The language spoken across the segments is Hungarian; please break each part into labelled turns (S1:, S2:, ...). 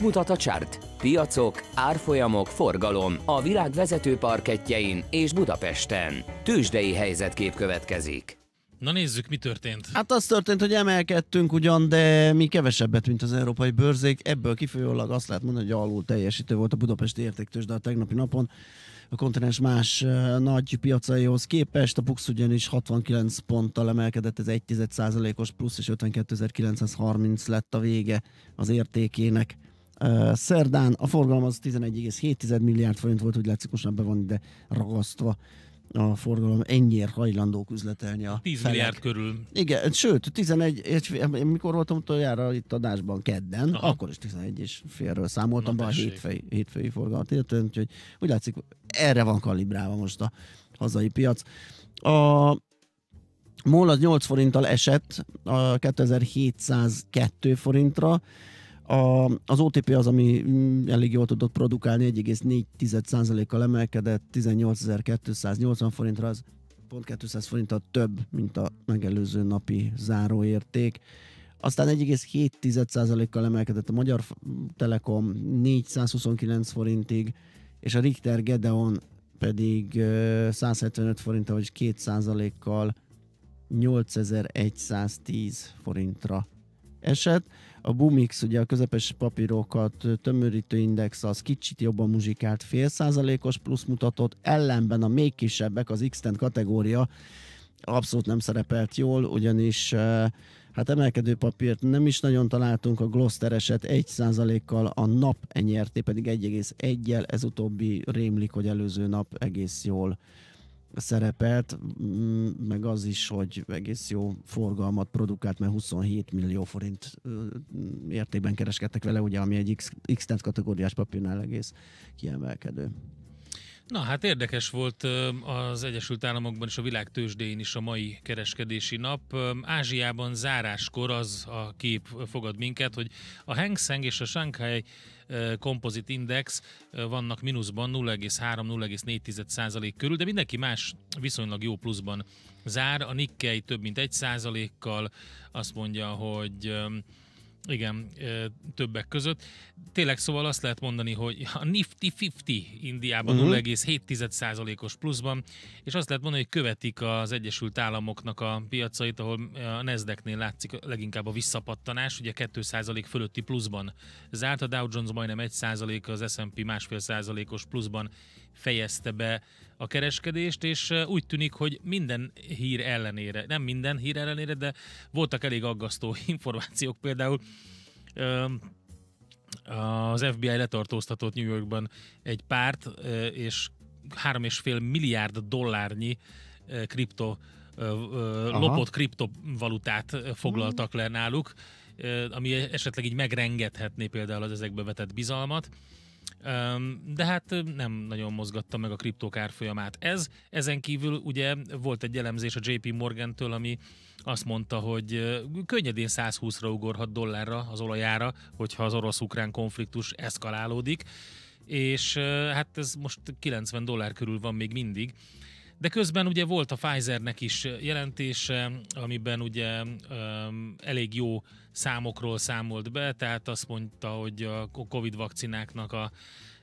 S1: mutat a csárt. Piacok, árfolyamok, forgalom a világ vezető parketjein és Budapesten. Tősdei helyzetkép következik. Na nézzük, mi történt.
S2: Hát az történt, hogy emelkedtünk ugyan, de mi kevesebbet, mint az európai bőrzék. Ebből kifolyólag azt lehet mondani, hogy alul teljesítő volt a budapesti értéktős, de a tegnapi napon a kontinens más nagy piacaihoz képest. A PUX ugyanis 69 ponttal emelkedett, ez egy os plusz, és 52.930 lett a vége az értékének. Szerdán a forgalom az 11,7 milliárd forint volt, hogy látszik, most be van ide ragasztva a forgalom ennyiért hajlandók üzletelni a 10 felek. milliárd körül. Igen, sőt, 11, és mikor voltam utoljára itt adásban kedden, Aha. akkor is 11 és félről számoltam Na, be a hétfői, hétfői forgalmat, illetően, úgyhogy úgy látszik, erre van kalibrálva most a hazai piac. A MOL az 8 forinttal esett a 2702 forintra, a, az OTP az, ami mm, elég jól tudott produkálni, 1,4%-kal emelkedett, 18.280 forintra, az pont 200 a több, mint a megelőző napi záróérték. Aztán 1,7%-kal emelkedett a Magyar Telekom 429 forintig, és a Richter Gedeon pedig 175 forintra, vagy 2%-kal 8110 forintra esett. A Bumix, ugye a közepes papírokat tömörítő index az kicsit jobban muzsikált fél százalékos plusz mutatott, ellenben a még kisebbek, az x kategória abszolút nem szerepelt jól, ugyanis eh, hát emelkedő papírt nem is nagyon találtunk, a Gloster eset 1%-kal, a nap enyerté pedig 1,1-jel, ez utóbbi rémlik, hogy előző nap egész jól szerepelt, mm, meg az is, hogy egész jó forgalmat produkált, mert 27 millió forint értékben kereskedtek vele, ugye, ami egy X-Tent kategóriás papírnál egész kiemelkedő.
S1: Na hát érdekes volt az Egyesült Államokban és a világ tőzsdéjén is a mai kereskedési nap. Ázsiában záráskor az a kép fogad minket, hogy a Hang Seng és a Shanghai Composite Index vannak mínuszban 0,3-0,4 százalék körül, de mindenki más viszonylag jó pluszban zár. A Nikkei több mint 1 százalékkal azt mondja, hogy igen, többek között. Tényleg szóval azt lehet mondani, hogy a Nifty 50 Indiában mhm. uh-huh. 0,7%-os pluszban, és azt lehet mondani, hogy követik az Egyesült Államoknak a piacait, ahol a nasdaq látszik leginkább a visszapattanás, ugye 2% fölötti pluszban zárt, a Dow Jones majdnem 1%, az S&P másfél százalékos pluszban fejezte be a kereskedést, és úgy tűnik, hogy minden hír ellenére, nem minden hír ellenére, de voltak elég aggasztó információk, például az FBI letartóztatott New Yorkban egy párt, és 3,5 milliárd dollárnyi kripto lopott kriptovalutát foglaltak hmm. le náluk, ami esetleg így megrengethetné például az ezekbe vetett bizalmat de hát nem nagyon mozgatta meg a kriptók árfolyamát. Ez, ezen kívül ugye volt egy elemzés a JP Morgan-től, ami azt mondta, hogy könnyedén 120-ra ugorhat dollárra az olajára, hogyha az orosz-ukrán konfliktus eszkalálódik, és hát ez most 90 dollár körül van még mindig, de közben ugye volt a Pfizernek is jelentése, amiben ugye um, elég jó számokról számolt be, tehát azt mondta, hogy a Covid vakcináknak a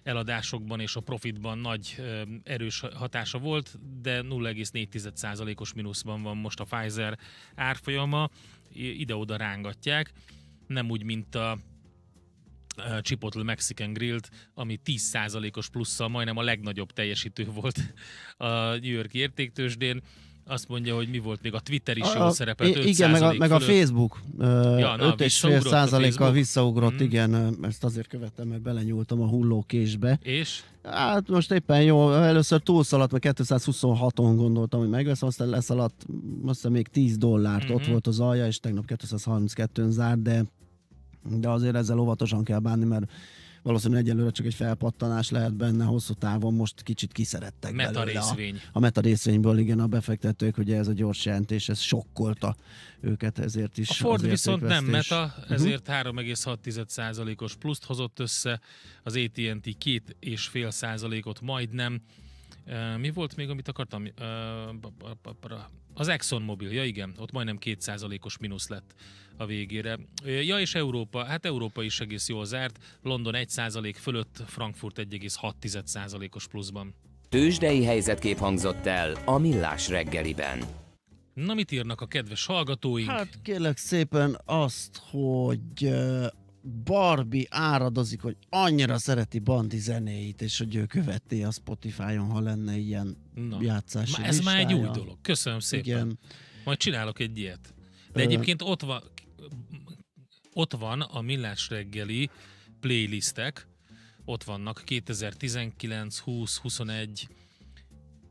S1: eladásokban és a profitban nagy um, erős hatása volt, de 0,4%-os mínuszban van most a Pfizer árfolyama, ide-oda rángatják, nem úgy, mint a Chipotle Mexican Grillt, ami 10%-os plusszal majdnem a legnagyobb teljesítő volt a New Yorki értéktősdén azt mondja, hogy mi volt még a Twitter is a, jól szerepelt. Igen, meg a, meg a Facebook ja, 5,5 százalékkal
S2: visszaugrott, mm. igen, ezt azért követtem, mert belenyúltam a hullókésbe. És? Hát most éppen jó, először túlszaladt, mert 226-on gondoltam, hogy megveszem, aztán leszaladt, aztán még 10 dollárt, mm-hmm. ott volt az alja, és tegnap 232-ön zárt, de de azért ezzel óvatosan kell bánni, mert valószínűleg egyelőre csak egy felpattanás lehet benne hosszú távon, most kicsit kiszerettek meta belőle. Részvény. A, a meta részvényből, igen, a befektetők, ugye ez a gyors jelentés, ez sokkolta őket, ezért is. A Ford viszont nem meta, mhm. ezért
S1: uh-huh. 3,6%-os pluszt hozott össze, az AT&T 2,5%-ot majdnem, mi volt még, amit akartam? Az Exxon mobil, ja igen, ott majdnem kétszázalékos mínusz lett a végére. Ja, és Európa, hát Európa is egész jól zárt, London 1% fölött, Frankfurt 1,6%-os pluszban. Tőzsdei helyzetkép hangzott el a Millás reggeliben. Na mit írnak a kedves hallgatóink?
S2: Hát kérlek szépen azt, hogy Barbie áradozik, hogy annyira szereti Bandi zenéit, és hogy ő követné a Spotify-on, ha lenne ilyen Na, játszási Ez listája. már egy új dolog. Köszönöm szépen. Igen.
S1: Majd csinálok egy ilyet. De egyébként ott van, ott van a Millás reggeli playlistek, ott vannak 2019, 20, 21,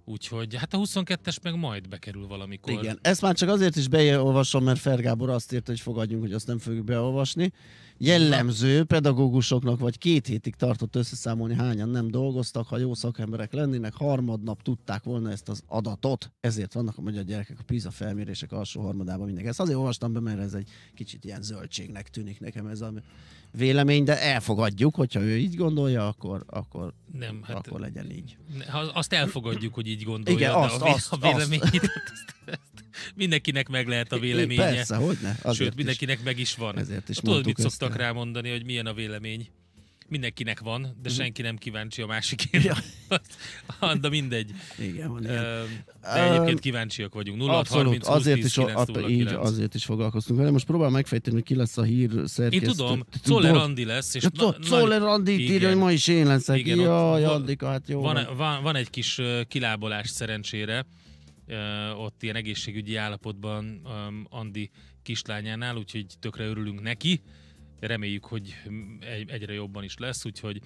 S1: Úgyhogy hát a 22-es meg majd bekerül valamikor. Igen,
S2: ezt már csak azért is beolvasom, mert Fergábor azt írta, hogy fogadjunk, hogy azt nem fogjuk beolvasni jellemző pedagógusoknak, vagy két hétig tartott összeszámolni, hányan nem dolgoztak, ha jó szakemberek lennének, harmadnap tudták volna ezt az adatot. Ezért vannak a magyar gyerekek a PISA felmérések alsó harmadában mindenki. Ezt azért olvastam be, mert ez egy kicsit ilyen zöldségnek tűnik nekem ez a vélemény, de elfogadjuk, hogyha ő így gondolja, akkor, akkor, nem, hát, akkor legyen így.
S1: Azt elfogadjuk, hogy így gondolja, Igen, azt, de a, azt, a véleményét azt. Azt, azt mindenkinek meg lehet a véleménye. É, Persze, hogy ne. Azért Sőt, mindenkinek is. meg is van. Ezért is Tudod, mit szoktak rá mondani, hogy milyen a vélemény? Mindenkinek van, de mhm. senki nem kíváncsi a másikért. Ja. de mindegy. Igen,
S2: van. Igen. De egyébként kíváncsiak vagyunk. 0 Abszolút, 30, 20, azért, 10, is, 9, 0 így, azért is foglalkoztunk vele. Most próbál megfejteni, hogy ki lesz a hír szerkesztő. Én tudom, Czoller Andi lesz. És ja, Czoller Andi írja, hogy ma is én leszek. Igen, Jaj, Andika, hát jó. Van,
S1: van, van egy kis kilábolás szerencsére ott ilyen egészségügyi állapotban Andi kislányánál, úgyhogy tökre örülünk neki. Reméljük, hogy egyre jobban is lesz, úgyhogy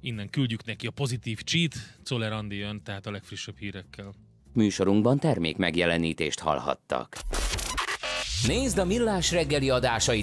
S1: innen küldjük neki a pozitív csít. Czoller Andi jön, tehát a legfrissebb hírekkel. Műsorunkban termék megjelenítést hallhattak. Nézd a Millás reggeli adásait